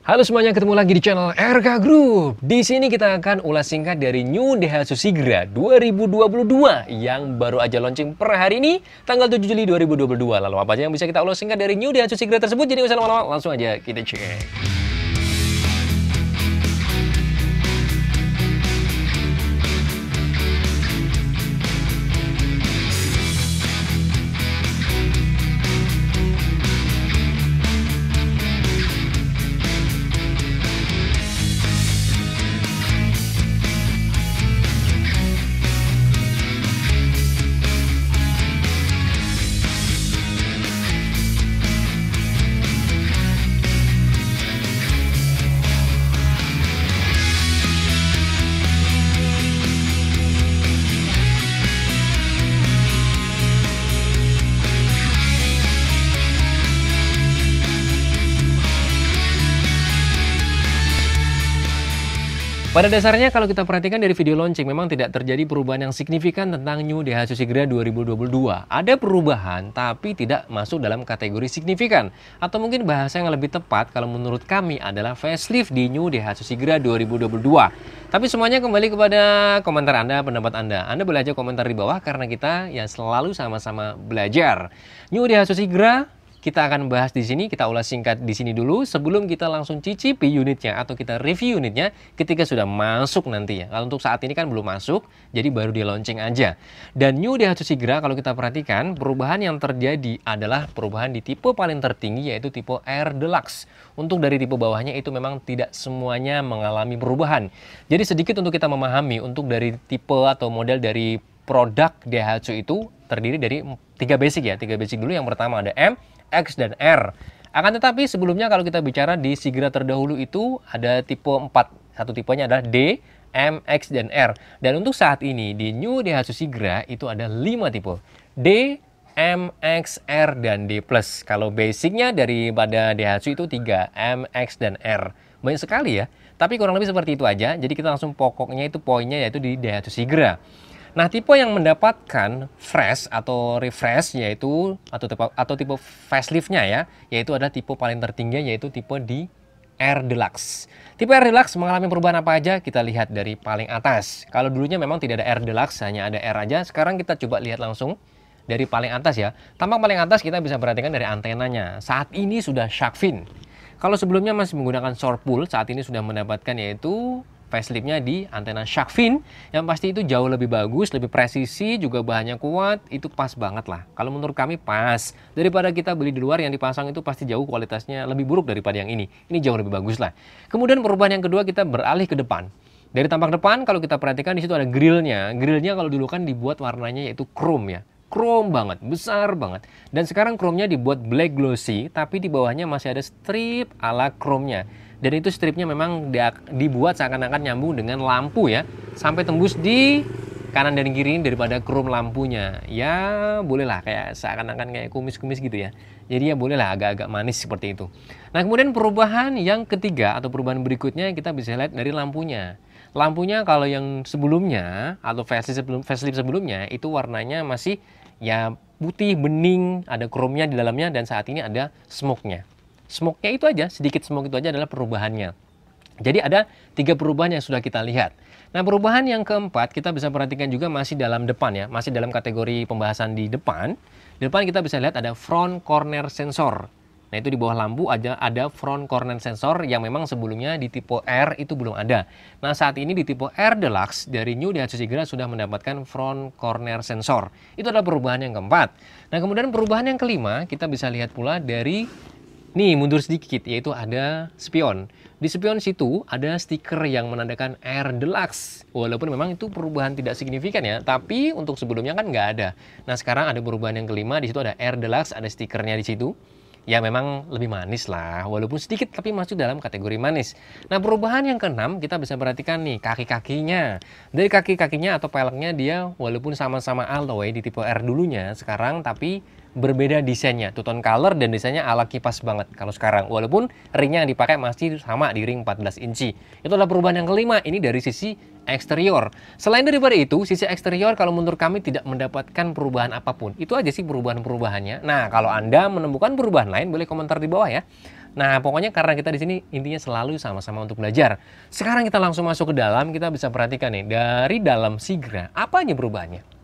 Halo semuanya, ketemu lagi di channel RK Group. Di sini kita akan ulas singkat dari New Daihatsu Sigra 2022 yang baru aja launching per hari ini tanggal 7 Juli 2022. Lalu apa aja yang bisa kita ulas singkat dari New Daihatsu Sigra tersebut? Jadi usah lama-lama, langsung aja kita cek. Pada dasarnya kalau kita perhatikan dari video launching memang tidak terjadi perubahan yang signifikan tentang New Daihatsu Sigra 2022. Ada perubahan tapi tidak masuk dalam kategori signifikan atau mungkin bahasa yang lebih tepat kalau menurut kami adalah facelift di New Daihatsu Sigra 2022. Tapi semuanya kembali kepada komentar Anda, pendapat Anda. Anda boleh aja komentar di bawah karena kita yang selalu sama-sama belajar. New Daihatsu Sigra kita akan bahas di sini, kita ulas singkat di sini dulu sebelum kita langsung cicipi unitnya atau kita review unitnya ketika sudah masuk nanti ya. Kalau untuk saat ini kan belum masuk, jadi baru di launching aja. Dan New Daihatsu Sigra kalau kita perhatikan perubahan yang terjadi adalah perubahan di tipe paling tertinggi yaitu tipe R Deluxe. Untuk dari tipe bawahnya itu memang tidak semuanya mengalami perubahan. Jadi sedikit untuk kita memahami untuk dari tipe atau model dari produk Daihatsu itu terdiri dari tiga basic ya. Tiga basic dulu yang pertama ada M, X, dan R. Akan tetapi sebelumnya kalau kita bicara di Sigra terdahulu itu ada tipe 4. Satu tipenya adalah D, M, X, dan R. Dan untuk saat ini di New Daihatsu Sigra itu ada 5 tipe. D, M, X, R, dan D+. Kalau basicnya daripada Daihatsu itu 3, M, X, dan R. Banyak sekali ya. Tapi kurang lebih seperti itu aja. Jadi kita langsung pokoknya itu poinnya yaitu di Daihatsu Sigra. Nah, tipe yang mendapatkan fresh atau refresh yaitu atau tipe atau tipe facelift-nya ya, yaitu ada tipe paling tertinggi yaitu tipe di R Deluxe. Tipe R Deluxe mengalami perubahan apa aja? Kita lihat dari paling atas. Kalau dulunya memang tidak ada R Deluxe, hanya ada R aja. Sekarang kita coba lihat langsung dari paling atas ya. Tampak paling atas kita bisa perhatikan dari antenanya. Saat ini sudah shark fin. Kalau sebelumnya masih menggunakan short pull, saat ini sudah mendapatkan yaitu faceliftnya di antena shark fin yang pasti itu jauh lebih bagus lebih presisi juga bahannya kuat itu pas banget lah kalau menurut kami pas daripada kita beli di luar yang dipasang itu pasti jauh kualitasnya lebih buruk daripada yang ini ini jauh lebih bagus lah kemudian perubahan yang kedua kita beralih ke depan dari tampak depan kalau kita perhatikan di situ ada grillnya grillnya kalau dulu kan dibuat warnanya yaitu chrome ya chrome banget, besar banget. Dan sekarang chrome-nya dibuat black glossy, tapi di bawahnya masih ada strip ala chrome-nya. Dan itu stripnya memang dibuat seakan-akan nyambung dengan lampu ya, sampai tembus di kanan dan kiri daripada chrome lampunya. Ya, bolehlah kayak seakan-akan kayak kumis-kumis gitu ya. Jadi ya bolehlah agak-agak manis seperti itu. Nah, kemudian perubahan yang ketiga atau perubahan berikutnya kita bisa lihat dari lampunya. Lampunya kalau yang sebelumnya atau facelift sebelum facelift sebelumnya itu warnanya masih ya putih, bening, ada kromnya di dalamnya dan saat ini ada smoke-nya. Smoke-nya itu aja, sedikit smoke itu aja adalah perubahannya. Jadi ada tiga perubahan yang sudah kita lihat. Nah perubahan yang keempat kita bisa perhatikan juga masih dalam depan ya, masih dalam kategori pembahasan di depan. Di depan kita bisa lihat ada front corner sensor. Nah itu di bawah lampu ada ada front corner sensor yang memang sebelumnya di tipe R itu belum ada. Nah saat ini di tipe R Deluxe dari New Daihatsu Sigra sudah mendapatkan front corner sensor. Itu adalah perubahan yang keempat. Nah kemudian perubahan yang kelima kita bisa lihat pula dari nih mundur sedikit yaitu ada spion. Di spion situ ada stiker yang menandakan R Deluxe. Walaupun memang itu perubahan tidak signifikan ya, tapi untuk sebelumnya kan nggak ada. Nah sekarang ada perubahan yang kelima di situ ada R Deluxe, ada stikernya di situ ya memang lebih manis lah walaupun sedikit tapi masuk dalam kategori manis nah perubahan yang keenam kita bisa perhatikan nih kaki-kakinya dari kaki-kakinya atau peleknya dia walaupun sama-sama alloy di tipe R dulunya sekarang tapi berbeda desainnya. Tuton color dan desainnya ala kipas banget kalau sekarang. Walaupun ringnya yang dipakai masih sama di ring 14 inci. Itu adalah perubahan yang kelima. Ini dari sisi eksterior. Selain daripada itu, sisi eksterior kalau menurut kami tidak mendapatkan perubahan apapun. Itu aja sih perubahan-perubahannya. Nah, kalau Anda menemukan perubahan lain, boleh komentar di bawah ya. Nah, pokoknya karena kita di sini intinya selalu sama-sama untuk belajar. Sekarang kita langsung masuk ke dalam, kita bisa perhatikan nih dari dalam Sigra, apa aja perubahannya?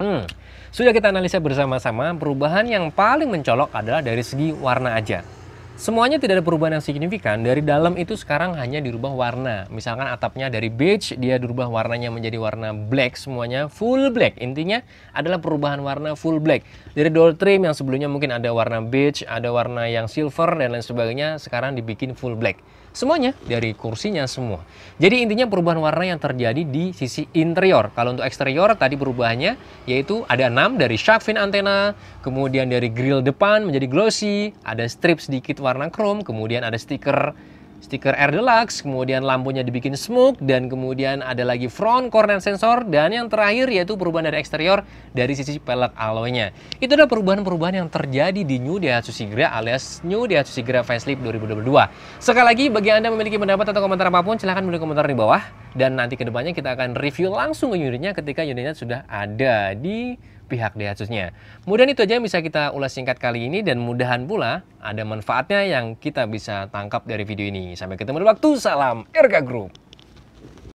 Hmm. Sudah kita analisa bersama-sama, perubahan yang paling mencolok adalah dari segi warna aja. Semuanya tidak ada perubahan yang signifikan, dari dalam itu sekarang hanya dirubah warna. Misalkan atapnya dari beige, dia dirubah warnanya menjadi warna black, semuanya full black. Intinya adalah perubahan warna full black. Dari door trim yang sebelumnya mungkin ada warna beige, ada warna yang silver, dan lain sebagainya, sekarang dibikin full black. Semuanya dari kursinya semua. Jadi intinya perubahan warna yang terjadi di sisi interior. Kalau untuk eksterior tadi perubahannya yaitu ada enam dari shark fin antena, kemudian dari grill depan menjadi glossy, ada strip sedikit warna chrome, kemudian ada stiker stiker Air Deluxe, kemudian lampunya dibikin smoke, dan kemudian ada lagi front corner sensor, dan yang terakhir yaitu perubahan dari eksterior dari sisi pelek alloynya. nya Itu adalah perubahan-perubahan yang terjadi di New Daihatsu Sigra alias New Daihatsu Sigra Facelift 2022. Sekali lagi, bagi Anda memiliki pendapat atau komentar apapun, silahkan beri komentar di bawah dan nanti kedepannya kita akan review langsung ke unitnya ketika unitnya sudah ada di pihak Daihatsu-nya. Mudah itu aja yang bisa kita ulas singkat kali ini dan mudahan pula ada manfaatnya yang kita bisa tangkap dari video ini. Sampai ketemu di waktu, salam Erga Group.